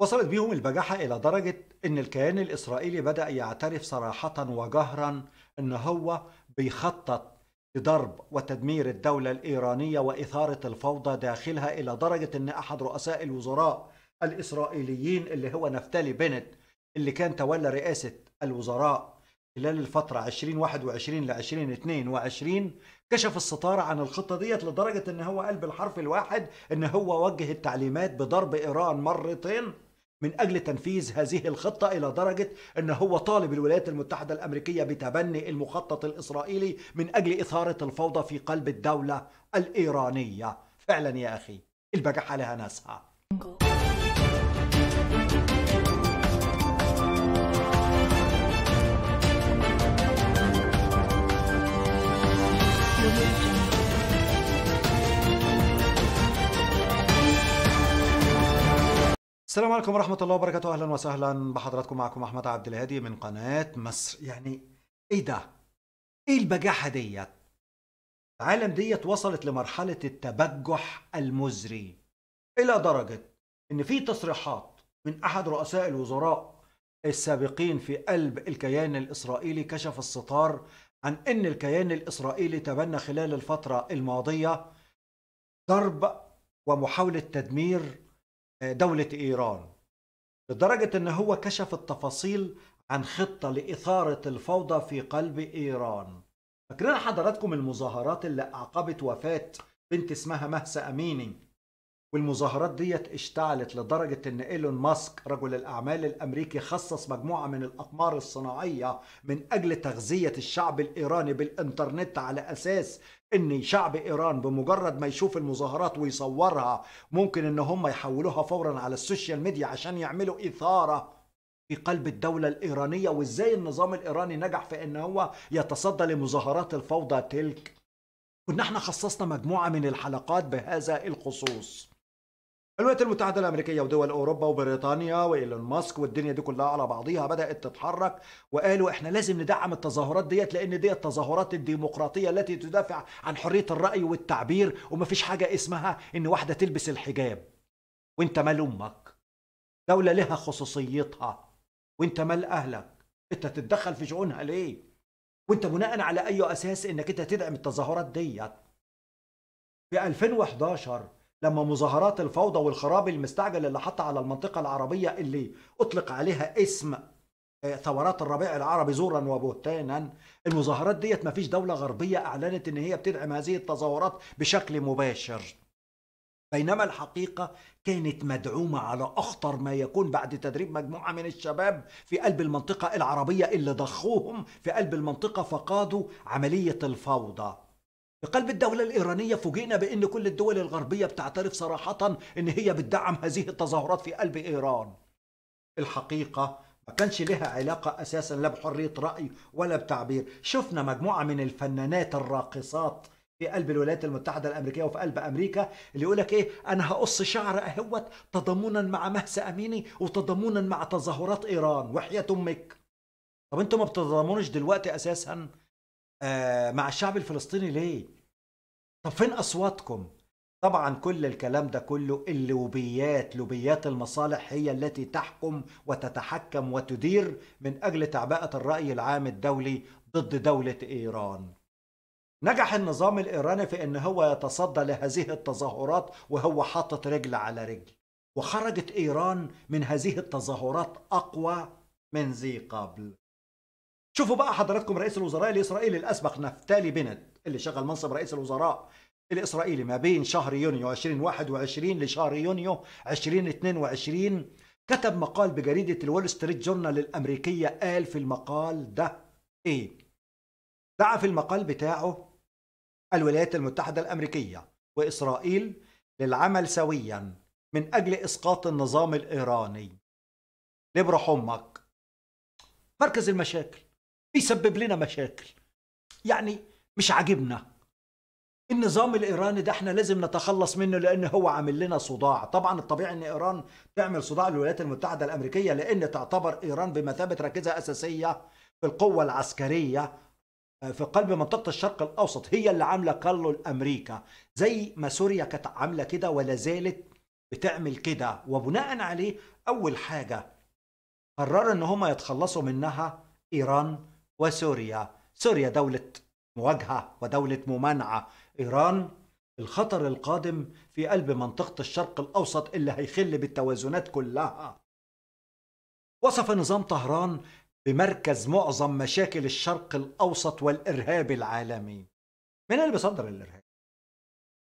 وصلت بهم البجاحة إلى درجة إن الكيان الإسرائيلي بدأ يعترف صراحة وجهرا إن هو بيخطط لضرب وتدمير الدولة الإيرانية وإثارة الفوضى داخلها إلى درجة إن أحد رؤساء الوزراء الإسرائيليين اللي هو نفتالي بنت اللي كان تولى رئاسة الوزراء خلال الفترة 2021 ل 2022 كشف الستار عن الخطة ديت لدرجة إن هو قال بالحرف الواحد إن هو وجه التعليمات بضرب إيران مرتين من أجل تنفيذ هذه الخطة إلى درجة أن هو طالب الولايات المتحدة الأمريكية بتبني المخطط الإسرائيلي من أجل إثارة الفوضى في قلب الدولة الإيرانية فعلا يا أخي البجاحة لها ناسها السلام عليكم ورحمة الله وبركاته أهلا وسهلا بحضراتكم معكم أحمد عبد الهادي من قناة مصر يعني إيه ده؟ إيه البجاحة ديت؟ العالم ديت وصلت لمرحلة التبجح المزري إلى درجة إن في تصريحات من أحد رؤساء الوزراء السابقين في قلب الكيان الإسرائيلي كشف الستار عن إن الكيان الإسرائيلي تبنى خلال الفترة الماضية ضرب ومحاولة تدمير دولة إيران لدرجة أن هو كشف التفاصيل عن خطة لإثارة الفوضى في قلب إيران فاكرين حضراتكم المظاهرات اللي أعقبت وفاة بنت اسمها مهسا أميني والمظاهرات ديت اشتعلت لدرجة ان ايلون ماسك رجل الاعمال الامريكي خصص مجموعة من الاقمار الصناعية من اجل تغذية الشعب الايراني بالانترنت على اساس ان شعب ايران بمجرد ما يشوف المظاهرات ويصورها ممكن ان هم يحولوها فورا على السوشيال ميديا عشان يعملوا اثارة في قلب الدولة الإيرانية وإزاي النظام الإيراني نجح في أن هو يتصدى لمظاهرات الفوضى تلك كنا احنا خصصنا مجموعة من الحلقات بهذا الخصوص الولايات المتحدة الأمريكية ودول أوروبا وبريطانيا وإيلون ماسك والدنيا دي كلها على بعضيها بدأت تتحرك وقالوا إحنا لازم ندعم التظاهرات ديت لأن دي التظاهرات الديمقراطية التي تدافع عن حرية الرأي والتعبير ومفيش حاجة اسمها إن واحدة تلبس الحجاب وإنت مال أمك دولة لها خصوصيتها وإنت مال أهلك إنت تتدخل في شؤونها ليه وإنت بناء على أي أساس إنك أنت تدعم التظاهرات ديت في 2011 لما مظاهرات الفوضى والخراب المستعجل اللي حط على المنطقة العربية اللي أطلق عليها اسم آه، ثورات الربيع العربي زورا وبهتانا المظاهرات ديت ما فيش دولة غربية أعلنت إن هي بتدعم هذه التظاهرات بشكل مباشر بينما الحقيقة كانت مدعومة على أخطر ما يكون بعد تدريب مجموعة من الشباب في قلب المنطقة العربية اللي ضخوهم في قلب المنطقة فقادوا عملية الفوضى في قلب الدولة الإيرانية فوجئنا بأن كل الدول الغربية بتعترف صراحة أن هي بتدعم هذه التظاهرات في قلب إيران الحقيقة ما كانش لها علاقة أساسا لا بحرية رأي ولا بتعبير شفنا مجموعة من الفنانات الراقصات في قلب الولايات المتحدة الأمريكية وفي قلب أمريكا اللي يقولك إيه أنا هقص شعر أهوت تضامنا مع مهسا أميني وتضامنا مع تظاهرات إيران وحياة أمك طب أنتوا ما بتضامنوش دلوقتي أساسا آه، مع الشعب الفلسطيني ليه طب فين اصواتكم طبعا كل الكلام ده كله اللوبيات لوبيات المصالح هي التي تحكم وتتحكم وتدير من اجل تعبئه الراي العام الدولي ضد دوله ايران نجح النظام الايراني في ان هو يتصدى لهذه التظاهرات وهو حاطط رجل على رجل وخرجت ايران من هذه التظاهرات اقوى من ذي قبل شوفوا بقى حضراتكم رئيس الوزراء الإسرائيلي الأسبق نفتالي بنت اللي شغل منصب رئيس الوزراء الإسرائيلي ما بين شهر يونيو 2021 لشهر يونيو 2022 كتب مقال بجريدة الول ستريت جورنال الأمريكية قال في المقال ده إيه؟ دعا في المقال بتاعه الولايات المتحدة الأمريكية وإسرائيل للعمل سويا من أجل إسقاط النظام الإيراني لبرا حمك مركز المشاكل بيسبب لنا مشاكل يعني مش عاجبنا النظام الايراني ده احنا لازم نتخلص منه لان هو عامل لنا صداع طبعا الطبيعي ان ايران تعمل صداع للولايات المتحده الامريكيه لان تعتبر ايران بمثابه ركيزه اساسيه في القوه العسكريه آه، في قلب منطقة الشرق الأوسط هي اللي عاملة كله الامريكا زي ما سوريا كانت عاملة كده ولا زالت بتعمل كده وبناء عليه أول حاجة قرروا إن هم يتخلصوا منها إيران وسوريا سوريا دولة مواجهة ودولة ممانعة إيران الخطر القادم في قلب منطقة الشرق الأوسط اللي هيخل بالتوازنات كلها وصف نظام طهران بمركز معظم مشاكل الشرق الأوسط والإرهاب العالمي من اللي بيصدر الإرهاب؟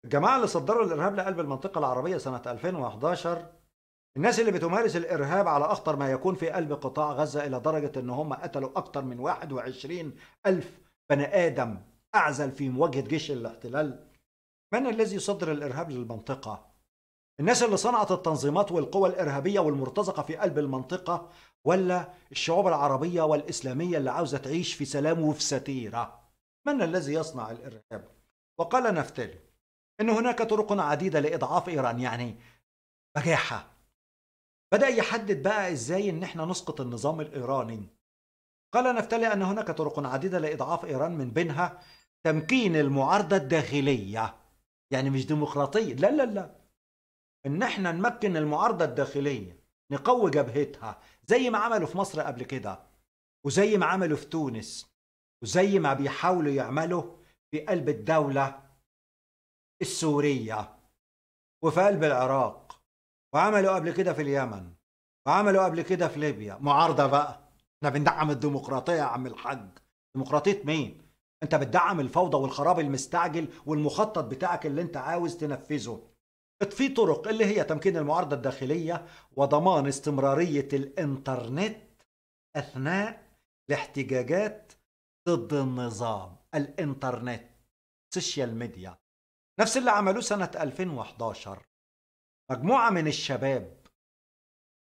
الجماعة اللي صدروا الإرهاب لقلب المنطقة العربية سنة 2011 الناس اللي بتمارس الإرهاب على أخطر ما يكون في قلب قطاع غزة إلى درجة أن هم قتلوا أكثر من 21 ألف بني آدم أعزل في مواجهة جيش الاحتلال من الذي يصدر الإرهاب للمنطقة؟ الناس اللي صنعت التنظيمات والقوى الإرهابية والمرتزقة في قلب المنطقة ولا الشعوب العربية والإسلامية اللي عاوزة تعيش في سلام وفي ستيرة من الذي يصنع الإرهاب؟ وقال نفتلي أن هناك طرق عديدة لإضعاف إيران يعني بجاحة بدأ يحدد بقى إزاي إن إحنا نسقط النظام الإيراني قال نفتلي أن هناك طرق عديدة لإضعاف إيران من بينها تمكين المعارضة الداخلية يعني مش ديمقراطية لا لا لا إن إحنا نمكن المعارضة الداخلية نقوي جبهتها زي ما عملوا في مصر قبل كده وزي ما عملوا في تونس وزي ما بيحاولوا يعملوا في قلب الدولة السورية وفي قلب العراق وعملوا قبل كده في اليمن وعملوا قبل كده في ليبيا معارضه بقى احنا بندعم الديمقراطيه يا عم الحاج ديمقراطيه مين انت بتدعم الفوضى والخراب المستعجل والمخطط بتاعك اللي انت عاوز تنفذه في طرق اللي هي تمكين المعارضه الداخليه وضمان استمراريه الانترنت اثناء الاحتجاجات ضد النظام الانترنت سوشيال ميديا نفس اللي عملوه سنه 2011 مجموعة من الشباب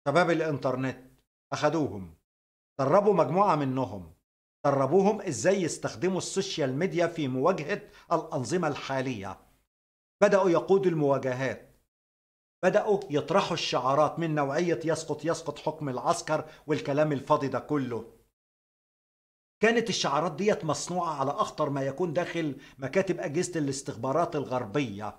شباب الانترنت أخدوهم دربوا مجموعة منهم دربوهم إزاي يستخدموا السوشيال ميديا في مواجهة الأنظمة الحالية بدأوا يقودوا المواجهات بدأوا يطرحوا الشعارات من نوعية يسقط يسقط حكم العسكر والكلام الفاضي ده كله كانت الشعارات ديت مصنوعة على أخطر ما يكون داخل مكاتب أجهزة الاستخبارات الغربية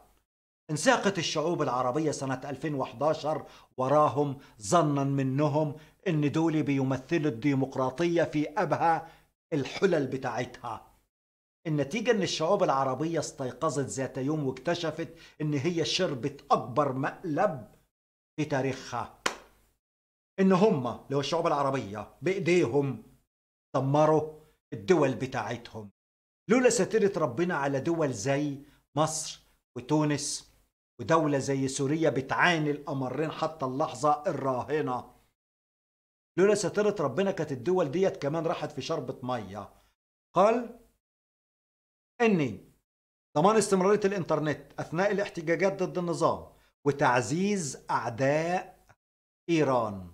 انساقت الشعوب العربية سنة 2011 وراهم ظنا منهم ان دول بيمثلوا الديمقراطية في أبهى الحلل بتاعتها النتيجة ان الشعوب العربية استيقظت ذات يوم واكتشفت ان هي شربت اكبر مقلب في تاريخها ان هم اللي هو الشعوب العربية بايديهم دمروا الدول بتاعتهم لولا ستيرة ربنا على دول زي مصر وتونس ودولة زي سوريا بتعاني الأمرين حتى اللحظة الراهنة لولا سترة ربنا كانت الدول ديت كمان راحت في شربة مية قال إني ضمان استمرارية الإنترنت أثناء الاحتجاجات ضد النظام وتعزيز أعداء إيران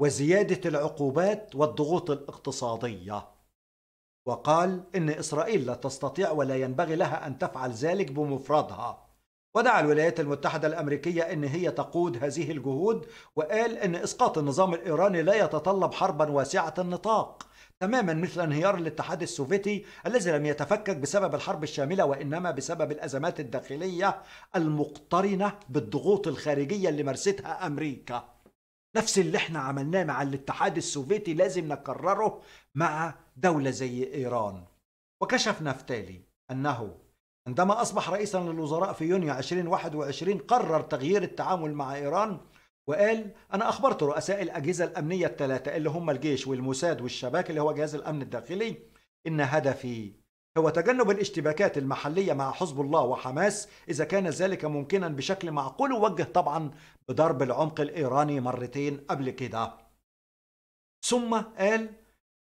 وزيادة العقوبات والضغوط الاقتصادية وقال إن إسرائيل لا تستطيع ولا ينبغي لها أن تفعل ذلك بمفردها ودعا الولايات المتحدة الأمريكية أن هي تقود هذه الجهود وقال أن إسقاط النظام الإيراني لا يتطلب حربا واسعة النطاق تماما مثل انهيار الاتحاد السوفيتي الذي لم يتفكك بسبب الحرب الشامله وانما بسبب الازمات الداخليه المقترنه بالضغوط الخارجيه اللي مارستها امريكا. نفس اللي احنا عملناه مع الاتحاد السوفيتي لازم نكرره مع دوله زي ايران. وكشف نفتالي انه عندما أصبح رئيسا للوزراء في يونيو 2021 قرر تغيير التعامل مع إيران وقال أنا أخبرت رؤساء الأجهزة الأمنية الثلاثة اللي هم الجيش والموساد والشباك اللي هو جهاز الأمن الداخلي إن هدفي هو تجنب الاشتباكات المحلية مع حزب الله وحماس إذا كان ذلك ممكنا بشكل معقول ووجه طبعا بضرب العمق الإيراني مرتين قبل كده ثم قال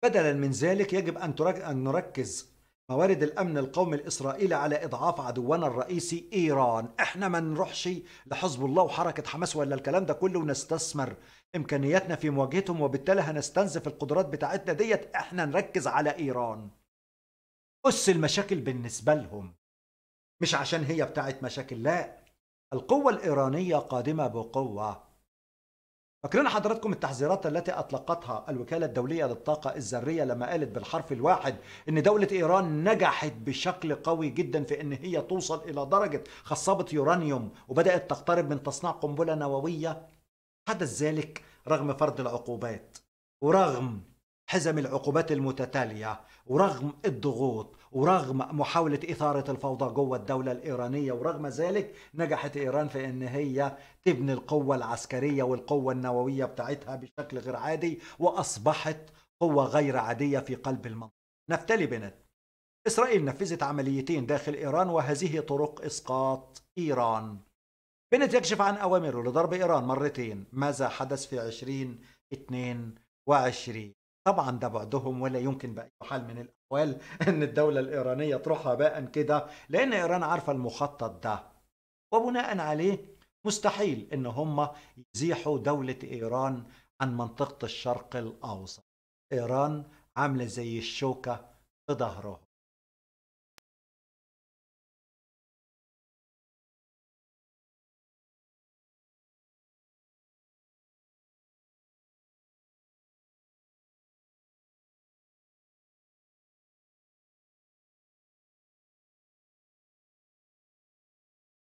بدلا من ذلك يجب أن, أن نركز موارد الأمن القومي الإسرائيلي على إضعاف عدونا الرئيسي إيران إحنا ما نروحش لحزب الله وحركة حماس ولا الكلام ده كله ونستثمر إمكانياتنا في مواجهتهم وبالتالي هنستنزف القدرات بتاعتنا ديت إحنا نركز على إيران أس المشاكل بالنسبة لهم مش عشان هي بتاعت مشاكل لا القوة الإيرانية قادمة بقوة فاكرين حضراتكم التحذيرات التي اطلقتها الوكاله الدوليه للطاقه الذريه لما قالت بالحرف الواحد ان دوله ايران نجحت بشكل قوي جدا في ان هي توصل الى درجه خصابه يورانيوم وبدات تقترب من تصنيع قنبله نوويه حدث ذلك رغم فرض العقوبات ورغم حزم العقوبات المتتاليه ورغم الضغوط ورغم محاولة إثارة الفوضى جوه الدولة الإيرانية ورغم ذلك نجحت إيران في أن هي تبني القوة العسكرية والقوة النووية بتاعتها بشكل غير عادي وأصبحت قوة غير عادية في قلب المنطقة نفتلي بنت إسرائيل نفذت عمليتين داخل إيران وهذه طرق إسقاط إيران بنت يكشف عن أوامره لضرب إيران مرتين ماذا حدث في 2022 طبعا ده بعدهم ولا يمكن بأي حال من الأحوال أن الدولة الإيرانية تروح هباء كده لأن إيران عارفة المخطط ده وبناء عليه مستحيل أن هم يزيحوا دولة إيران عن منطقة الشرق الأوسط إيران عاملة زي الشوكة في ظهرهم